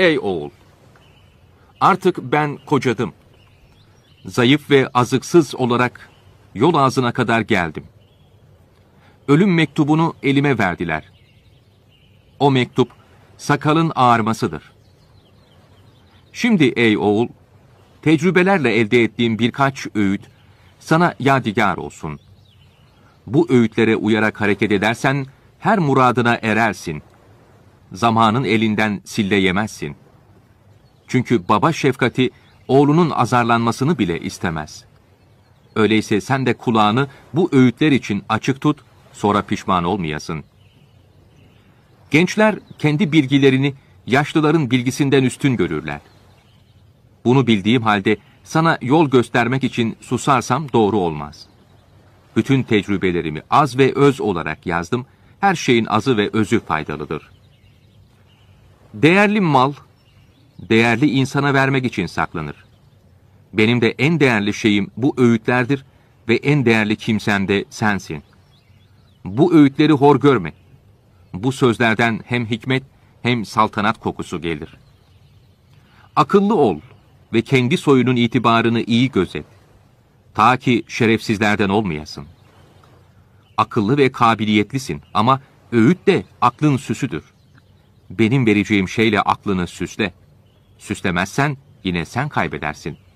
Ey oğul! Artık ben kocadım. Zayıf ve azıksız olarak yol ağzına kadar geldim. Ölüm mektubunu elime verdiler. O mektup sakalın ağarmasıdır. Şimdi ey oğul, tecrübelerle elde ettiğim birkaç öğüt sana yadigar olsun. Bu öğütlere uyarak hareket edersen her muradına erersin.'' zamanın elinden sille yemezsin. Çünkü baba şefkati oğlunun azarlanmasını bile istemez. Öyleyse sen de kulağını bu öğütler için açık tut, sonra pişman olmayasın. Gençler kendi bilgilerini yaşlıların bilgisinden üstün görürler. Bunu bildiğim halde sana yol göstermek için susarsam doğru olmaz. Bütün tecrübelerimi az ve öz olarak yazdım, her şeyin azı ve özü faydalıdır.'' Değerli mal, değerli insana vermek için saklanır. Benim de en değerli şeyim bu öğütlerdir ve en değerli kimsem de sensin. Bu öğütleri hor görme. Bu sözlerden hem hikmet hem saltanat kokusu gelir. Akıllı ol ve kendi soyunun itibarını iyi gözet. Ta ki şerefsizlerden olmayasın. Akıllı ve kabiliyetlisin ama öğüt de aklın süsüdür benim vereceğim şeyle aklını süsle. Süslemezsen yine sen kaybedersin.''